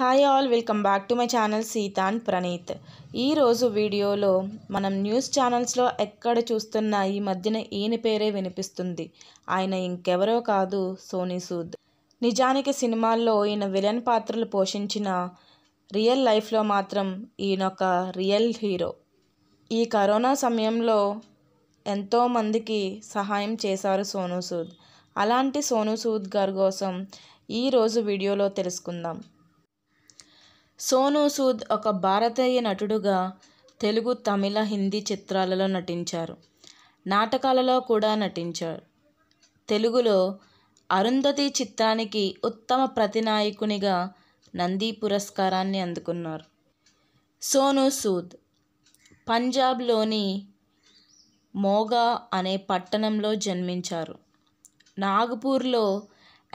hi all welcome back to my channel సీతాన్ and Praneeth ఈరోజు వీడియోలో మనం న్యూస్ ఛానల్స్లో ఎక్కడ చూస్తున్నా ఈ మధ్యన ఈయన పేరే వినిపిస్తుంది ఆయన ఇంకెవరో కాదు సోనీ సూద్ నిజానికి సినిమాల్లో ఈయన విలన్ పాత్రలు పోషించిన రియల్ లైఫ్లో మాత్రం ఈయన ఒక రియల్ హీరో ఈ కరోనా సమయంలో ఎంతోమందికి సహాయం చేశారు సోనూ సూద్ అలాంటి సోనూ సూద్ గారి కోసం ఈరోజు వీడియోలో తెలుసుకుందాం సోనూ సూద్ ఒక భారతీయ నటుడుగా తెలుగు తమిళ హిందీ చిత్రాలలో నటించారు నాటకాలలో కూడా నటించారు తెలుగులో అరుంధతి చిత్రానికి ఉత్తమ ప్రతినాయకునిగా నంది పురస్కారాన్ని అందుకున్నారు సోనూ సూద్ పంజాబ్లోని మోగా అనే పట్టణంలో జన్మించారు నాగపూర్లో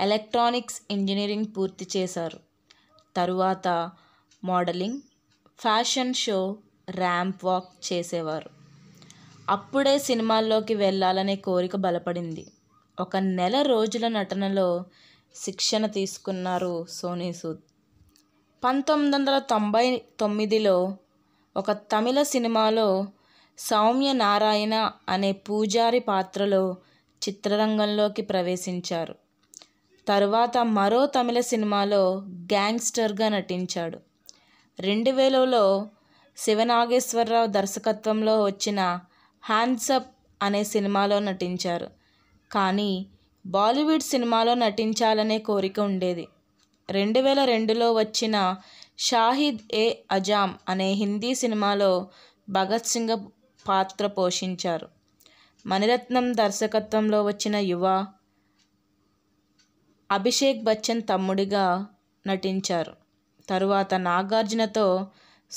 ఎలక్ట్రానిక్స్ ఇంజనీరింగ్ పూర్తి చేశారు తరువాత modelling fashion show ramp walk చేసేవారు అప్పుడే సినిమాల్లోకి వెళ్ళాలనే కోరిక బలపడింది ఒక నెల రోజుల నటనలో శిక్షణ తీసుకున్నారు సోనీ సూద్ పంతొమ్మిది వందల తొంభై తొమ్మిదిలో ఒక తమిళ సినిమాలో సౌమ్య నారాయణ అనే పూజారి పాత్రలో చిత్రరంగంలోకి ప్రవేశించారు తరువాత మరో తమిళ సినిమాలో గ్యాంగ్స్టర్గా నటించాడు రెండు వేలలో శివనాగేశ్వరరావు దర్శకత్వంలో వచ్చిన హ్యాండ్సప్ అనే సినిమాలో నటించారు కానీ బాలీవుడ్ సినిమాలో నటించాలనే కోరిక ఉండేది రెండు వేల రెండులో వచ్చిన షాహిద్ ఏ అజామ్ అనే హిందీ సినిమాలో భగత్ సింగ్ పాత్ర పోషించారు మణిరత్నం దర్శకత్వంలో వచ్చిన యువ అభిషేక్ బచ్చన్ తమ్ముడిగా నటించారు తరువాత నాగార్జునతో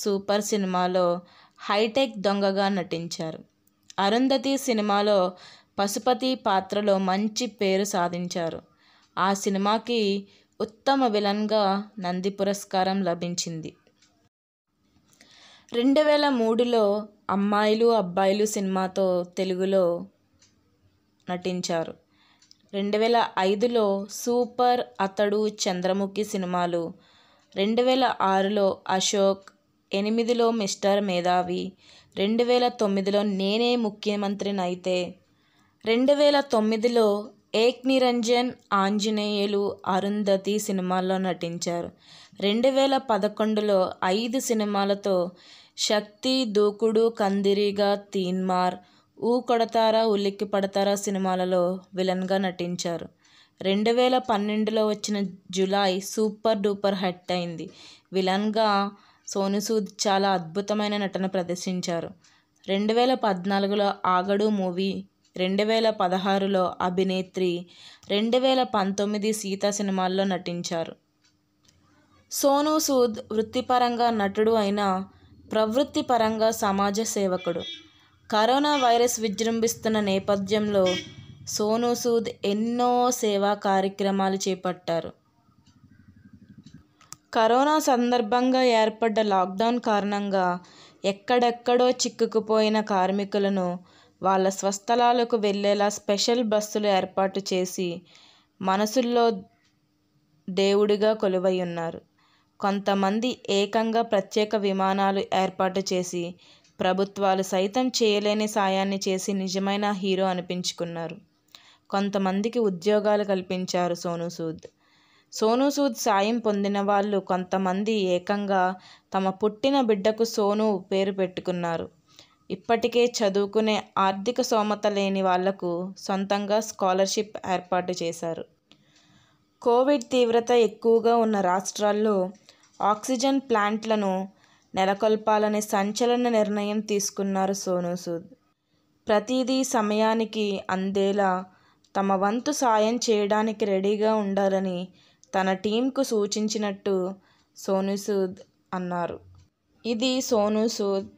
సూపర్ సినిమాలో హైటెక్ దొంగగా నటించారు అరుంధతి సినిమాలో పశుపతి పాత్రలో మంచి పేరు సాధించారు ఆ సినిమాకి ఉత్తమ విలన్గా నంది పురస్కారం లభించింది రెండు వేల మూడులో అమ్మాయిలు అబ్బాయిలు సినిమాతో తెలుగులో నటించారు రెండు వేల ఐదులో సూపర్ అతడు చంద్రముఖి సినిమాలు రెండు వేల ఆరులో అశోక్ ఎనిమిదిలో మిస్టర్ మేధావి రెండు వేల తొమ్మిదిలో నేనే ముఖ్యమంత్రినైతే రెండు వేల తొమ్మిదిలో ఏక్ నిరంజన్ ఆంజనేయులు అరుంధతి సినిమాల్లో నటించారు రెండు వేల పదకొండులో ఐదు సినిమాలతో శక్తి దూకుడు కందిరిగా తీన్మార్ ఊ కొడతారా ఉలిక్కి పడతారా సినిమాలలో విలన్గా నటించారు రెండు వేల పన్నెండులో వచ్చిన జులై సూపర్ డూపర్ హిట్ అయింది విలన్గా సోను సూద్ చాలా అద్భుతమైన నటన ప్రదర్శించారు రెండు వేల పద్నాలుగులో ఆగడు మూవీ రెండు వేల పదహారులో అభినేత్రి రెండు వేల పంతొమ్మిది సీత సినిమాల్లో నటించారు సోను సూద్ వృత్తిపరంగా నటుడు అయిన ప్రవృత్తిపరంగా సమాజ సేవకుడు కరోనా వైరస్ విజృంభిస్తున్న నేపథ్యంలో సోనూ సూద్ ఎన్నో సేవా కార్యక్రమాలు చేపట్టారు కరోనా సందర్భంగా ఏర్పడ్డ లాక్డౌన్ కారణంగా ఎక్కడెక్కడో చిక్కుకుపోయిన కార్మికులను వాళ్ళ స్వస్థలాలకు వెళ్ళేలా స్పెషల్ బస్సులు ఏర్పాటు చేసి మనసుల్లో దేవుడిగా కొలువై ఉన్నారు కొంతమంది ఏకంగా ప్రత్యేక విమానాలు ఏర్పాటు చేసి ప్రభుత్వాలు సైతం చేయలేని సాయాన్ని చేసి నిజమైన హీరో అనిపించుకున్నారు కొంతమందికి ఉద్యోగాలు కల్పించారు సోనూ సూద్ సోనూ సూద్ సాయం పొందిన వాళ్ళు కొంతమంది ఏకంగా తమ పుట్టిన బిడ్డకు సోను పేరు పెట్టుకున్నారు ఇప్పటికే చదువుకునే ఆర్థిక సోమత లేని వాళ్లకు సొంతంగా స్కాలర్షిప్ ఏర్పాటు చేశారు కోవిడ్ తీవ్రత ఎక్కువగా ఉన్న రాష్ట్రాల్లో ఆక్సిజన్ ప్లాంట్లను నెలకొల్పాలనే సంచలన నిర్ణయం తీసుకున్నారు సోనూ సూద్ ప్రతిదీ సమయానికి అందేలా తమ వంతు సాయం చేయడానికి రెడీగా ఉండాలని తన టీంకు సూచించినట్టు సోను సూద్ అన్నారు ఇది సోనూ సూద్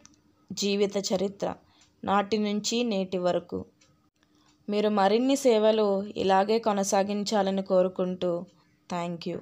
జీవిత చరిత్ర నాటి నుంచి నేటి వరకు మీరు మరిన్ని సేవలు ఇలాగే కొనసాగించాలని కోరుకుంటూ థ్యాంక్ యూ